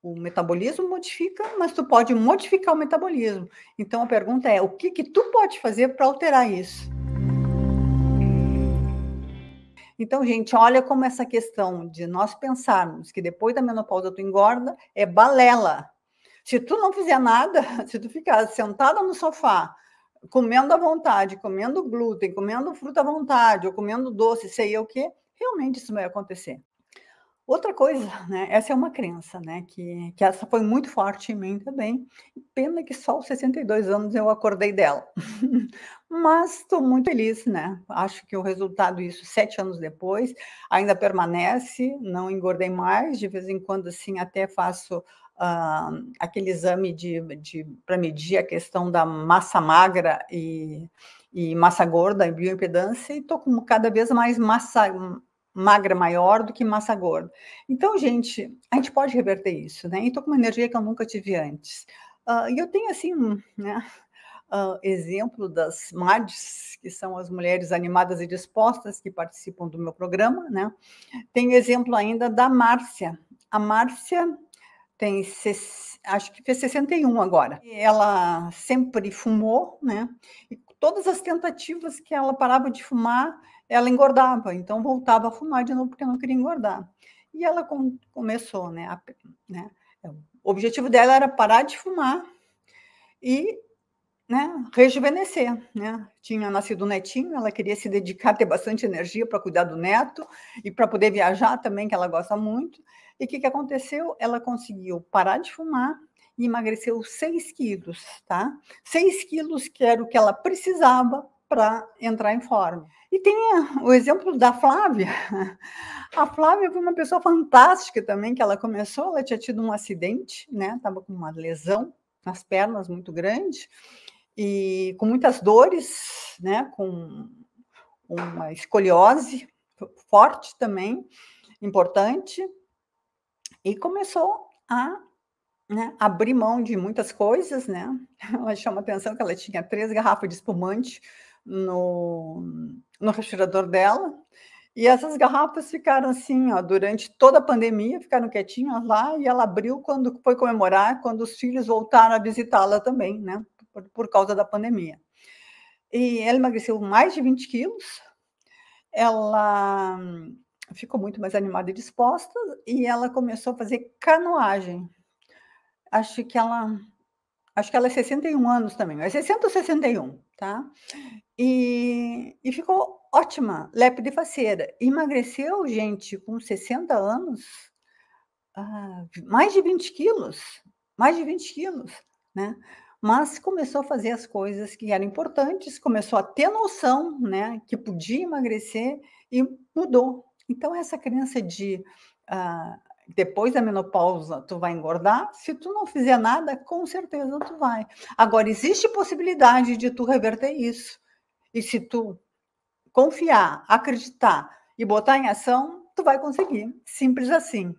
O metabolismo modifica, mas tu pode modificar o metabolismo. Então a pergunta é: o que, que tu pode fazer para alterar isso? Então, gente, olha como essa questão de nós pensarmos que depois da menopausa tu engorda é balela. Se tu não fizer nada, se tu ficar sentada no sofá, comendo à vontade, comendo glúten, comendo fruta à vontade, ou comendo doce, sei eu o que, realmente isso vai acontecer. Outra coisa, né? Essa é uma crença, né? Que, que essa foi muito forte em mim também. Pena que só aos 62 anos eu acordei dela. Mas estou muito feliz, né? Acho que o resultado isso sete anos depois ainda permanece. Não engordei mais. De vez em quando, assim, até faço uh, aquele exame de, de para medir a questão da massa magra e, e massa gorda bioimpedância. E estou com cada vez mais massa magra maior do que massa gorda. Então, gente, a gente pode reverter isso, né? E tô com uma energia que eu nunca tive antes. Uh, e eu tenho, assim, né, uh, exemplo das MADs, que são as mulheres animadas e dispostas que participam do meu programa, né? Tenho exemplo ainda da Márcia. A Márcia tem, acho que fez 61 agora. Ela sempre fumou, né? E todas as tentativas que ela parava de fumar, ela engordava, então voltava a fumar de novo porque não queria engordar. E ela com, começou, né, a, né? É, o objetivo dela era parar de fumar e né, rejuvenescer, né? Tinha nascido um netinho, ela queria se dedicar, ter bastante energia para cuidar do neto e para poder viajar também, que ela gosta muito. E o que, que aconteceu? Ela conseguiu parar de fumar e emagreceu 6 quilos, tá? 6 quilos que era o que ela precisava para entrar em forma. E tem o exemplo da Flávia. A Flávia foi uma pessoa fantástica também, que ela começou, ela tinha tido um acidente, né? Estava com uma lesão nas pernas muito grande e com muitas dores, né? Com uma escoliose forte também, importante, e começou a né, abrir mão de muitas coisas, né? Ela chama atenção que ela tinha três garrafas de espumante no, no respirador dela. E essas garrafas ficaram assim, ó, durante toda a pandemia, ficaram quietinhas lá e ela abriu quando foi comemorar, quando os filhos voltaram a visitá-la também, né, por, por, causa da pandemia. E ela emagreceu mais de 20 quilos, ela ficou muito mais animada e disposta e ela começou a fazer canoagem. Acho que ela acho que ela é 61 anos também, é 60 ou 61, tá? E, e ficou ótima, lépida e faceira. Emagreceu, gente, com 60 anos, ah, mais de 20 quilos, mais de 20 quilos, né? Mas começou a fazer as coisas que eram importantes, começou a ter noção, né, que podia emagrecer e mudou. Então, essa crença de ah, depois da menopausa tu vai engordar, se tu não fizer nada, com certeza tu vai. Agora existe possibilidade de tu reverter isso. E se tu confiar, acreditar e botar em ação, tu vai conseguir. Simples assim.